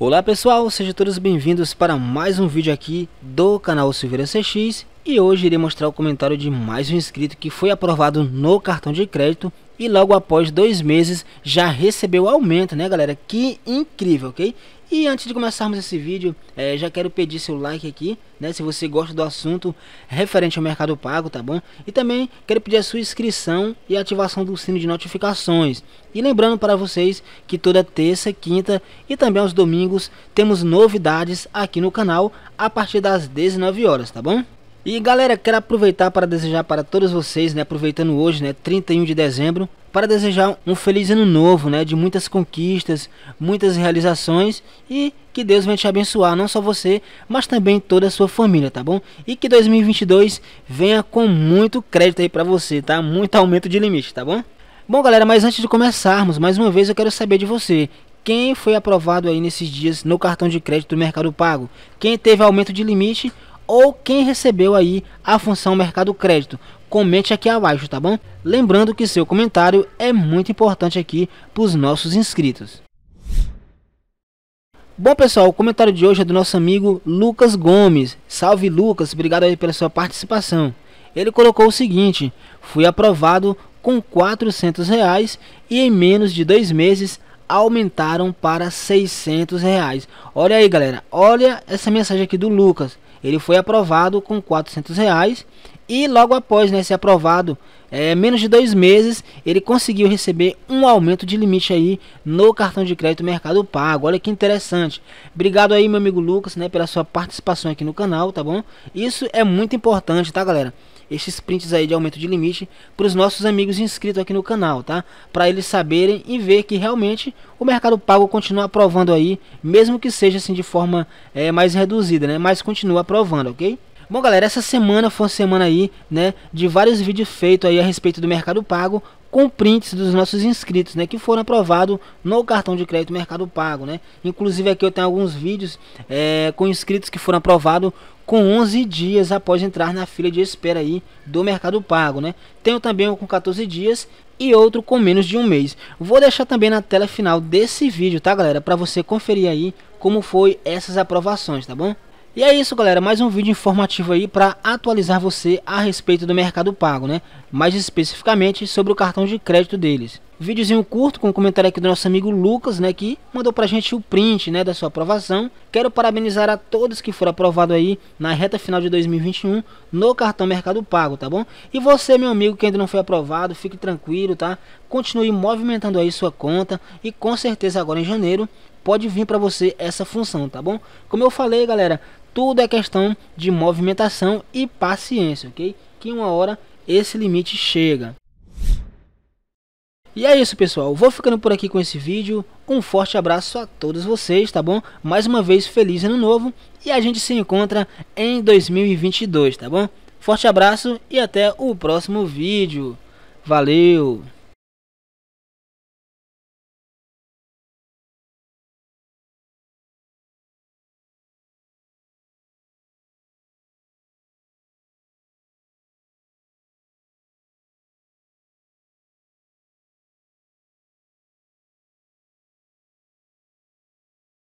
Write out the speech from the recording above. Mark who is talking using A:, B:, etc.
A: Olá pessoal, sejam todos bem-vindos para mais um vídeo aqui do canal Silveira CX e hoje irei mostrar o comentário de mais um inscrito que foi aprovado no cartão de crédito e logo após dois meses já recebeu aumento, né galera? Que incrível, ok? E antes de começarmos esse vídeo, é, já quero pedir seu like aqui, né? Se você gosta do assunto referente ao Mercado Pago, tá bom? E também quero pedir a sua inscrição e ativação do sino de notificações. E lembrando para vocês que toda terça, quinta e também aos domingos temos novidades aqui no canal a partir das 19 horas, tá bom? E galera, quero aproveitar para desejar para todos vocês, né, aproveitando hoje, né, 31 de dezembro, para desejar um feliz ano novo, né, de muitas conquistas, muitas realizações e que Deus venha te abençoar, não só você, mas também toda a sua família, tá bom? E que 2022 venha com muito crédito aí para você, tá? Muito aumento de limite, tá bom? Bom, galera, mas antes de começarmos, mais uma vez eu quero saber de você, quem foi aprovado aí nesses dias no cartão de crédito do Mercado Pago? Quem teve aumento de limite ou quem recebeu aí a função mercado crédito. Comente aqui abaixo, tá bom? Lembrando que seu comentário é muito importante aqui para os nossos inscritos. Bom pessoal, o comentário de hoje é do nosso amigo Lucas Gomes. Salve Lucas, obrigado aí pela sua participação. Ele colocou o seguinte: fui aprovado com 400 reais e em menos de dois meses aumentaram para 600 reais. Olha aí galera, olha essa mensagem aqui do Lucas. Ele foi aprovado com 400 reais e logo após né, ser aprovado, é, menos de dois meses, ele conseguiu receber um aumento de limite aí no cartão de crédito Mercado Pago. Olha que interessante. Obrigado aí, meu amigo Lucas, né, pela sua participação aqui no canal, tá bom? Isso é muito importante, tá, galera? Esses prints aí de aumento de limite para os nossos amigos inscritos aqui no canal, tá? Para eles saberem e ver que realmente o Mercado Pago continua aprovando aí, mesmo que seja assim de forma é, mais reduzida, né? Mas continua aprovando, ok? Bom, galera, essa semana foi uma semana aí, né, de vários vídeos feitos aí a respeito do Mercado Pago com prints dos nossos inscritos, né, que foram aprovados no cartão de crédito Mercado Pago, né. Inclusive aqui eu tenho alguns vídeos é, com inscritos que foram aprovados com 11 dias após entrar na fila de espera aí do Mercado Pago, né. Tenho também um com 14 dias e outro com menos de um mês. Vou deixar também na tela final desse vídeo, tá, galera, para você conferir aí como foi essas aprovações, tá bom? E é isso galera, mais um vídeo informativo aí para atualizar você a respeito do Mercado Pago, né? mais especificamente sobre o cartão de crédito deles. vídeozinho curto com um comentário aqui do nosso amigo Lucas, né, que mandou pra gente o print, né, da sua aprovação. Quero parabenizar a todos que foram aprovados aí na reta final de 2021 no cartão Mercado Pago, tá bom? E você, meu amigo, que ainda não foi aprovado, fique tranquilo, tá? Continue movimentando aí sua conta e com certeza agora em janeiro pode vir para você essa função, tá bom? Como eu falei, galera, tudo é questão de movimentação e paciência, ok? Que uma hora esse limite chega. E é isso pessoal, vou ficando por aqui com esse vídeo, um forte abraço a todos vocês, tá bom? Mais uma vez, feliz ano novo e a gente se encontra em 2022, tá bom? Forte abraço e até o próximo vídeo, valeu!